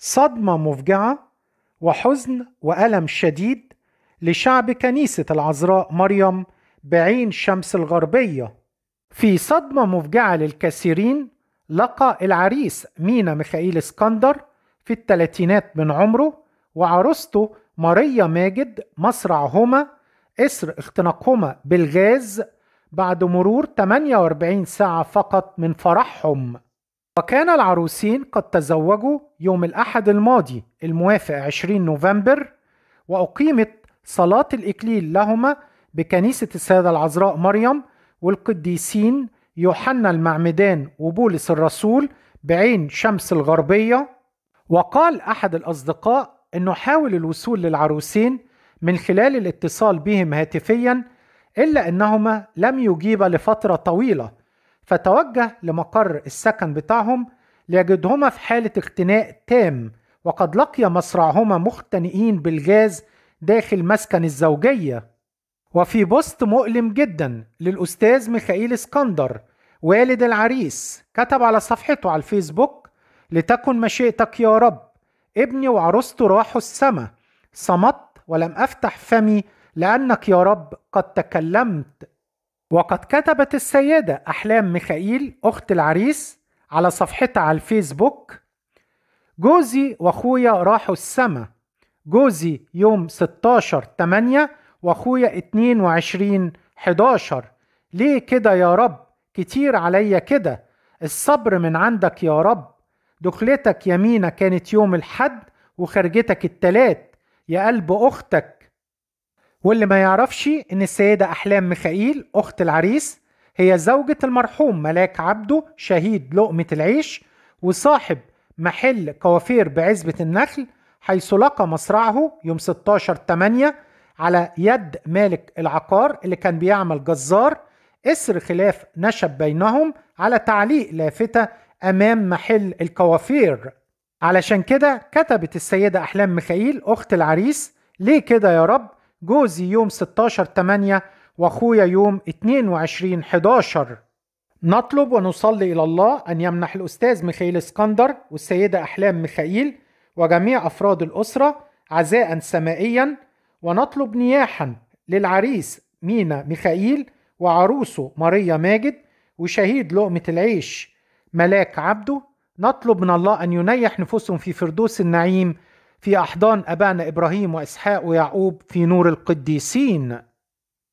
صدمة مفجعة وحزن وألم شديد لشعب كنيسة العذراء مريم بعين شمس الغربية في صدمة مفجعة للكثيرين لقى العريس مينا ميخائيل اسكندر في الثلاثينات من عمره وعروسته ماريا ماجد مصرعهما إثر اختناقهما بالغاز بعد مرور 48 ساعة فقط من فرحهم وكان العروسين قد تزوجوا يوم الأحد الماضي الموافق 20 نوفمبر وأقيمت صلاة الإكليل لهما بكنيسة السيدة العذراء مريم والقديسين يوحنا المعمدان وبولس الرسول بعين شمس الغربية وقال أحد الأصدقاء أنه حاول الوصول للعروسين من خلال الاتصال بهم هاتفيا إلا أنهما لم يجيبا لفترة طويلة فتوجه لمقر السكن بتاعهم ليجدهما في حالة اختناق تام وقد لقي مصرعهما مختنئين بالجاز داخل مسكن الزوجية وفي بوست مؤلم جدا للأستاذ ميخائيل اسكندر والد العريس كتب على صفحته على الفيسبوك لتكن مشيئتك يا رب ابني وعروسته راحوا السما صمت ولم أفتح فمي لأنك يا رب قد تكلمت وقد كتبت السيدة أحلام ميخائيل أخت العريس على صفحتها على الفيسبوك جوزي وأخويا راحوا السما جوزي يوم 16 8 وأخويا 22 11 ليه كده يا رب كتير عليا كده الصبر من عندك يا رب دخلتك يمينة كانت يوم الحد وخرجتك التلات يا قلب أختك واللي ما يعرفش ان السيدة احلام ميخائيل اخت العريس هي زوجة المرحوم ملاك عبده شهيد لقمة العيش وصاحب محل كوافير بعزبة النخل حيث لقى مصرعه يوم 16 8 على يد مالك العقار اللي كان بيعمل جزار اسر خلاف نشب بينهم على تعليق لافتة أمام محل الكوافير علشان كده كتبت السيدة أحلام ميخائيل أخت العريس ليه كده يا رب جوزي يوم 16 8 واخويا يوم 22 11 نطلب ونصلي إلى الله أن يمنح الأستاذ ميخائيل اسكندر والسيدة أحلام ميخائيل وجميع أفراد الأسرة عزاء سمائيا ونطلب نياحا للعريس مينا ميخائيل وعروسه ماريا ماجد وشهيد لقمة العيش ملاك عبده نطلب من الله أن ينيح نفوسهم في فردوس النعيم في أحضان أبانا إبراهيم وإسحاق ويعقوب في نور القديسين